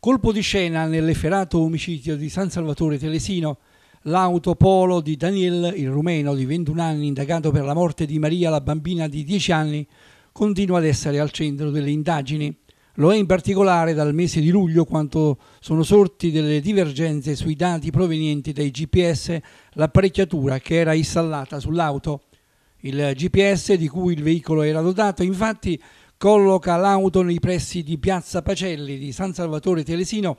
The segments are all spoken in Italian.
Colpo di scena nell'efferato omicidio di San Salvatore Telesino, l'autopolo di Daniel, il rumeno di 21 anni, indagato per la morte di Maria, la bambina di 10 anni, continua ad essere al centro delle indagini. Lo è in particolare dal mese di luglio, quando sono sorti delle divergenze sui dati provenienti dai GPS, l'apparecchiatura che era installata sull'auto. Il GPS di cui il veicolo era dotato, infatti, colloca l'auto nei pressi di Piazza Pacelli di San Salvatore Telesino,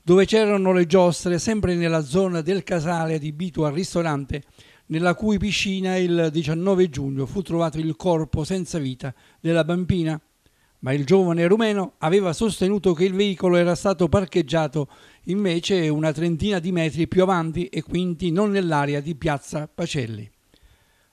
dove c'erano le giostre sempre nella zona del casale adibito al ristorante, nella cui piscina il 19 giugno fu trovato il corpo senza vita della bambina. Ma il giovane rumeno aveva sostenuto che il veicolo era stato parcheggiato invece una trentina di metri più avanti e quindi non nell'area di piazza Pacelli.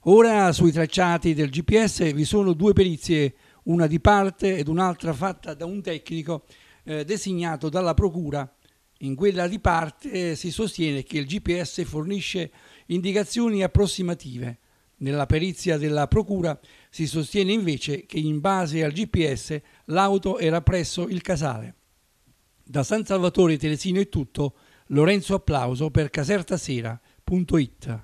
Ora sui tracciati del GPS vi sono due perizie una di parte ed un'altra fatta da un tecnico eh, designato dalla Procura. In quella di parte eh, si sostiene che il GPS fornisce indicazioni approssimative. Nella perizia della Procura si sostiene invece che in base al GPS l'auto era presso il casale. Da San Salvatore Telesino è tutto. Lorenzo Applauso per casertasera.it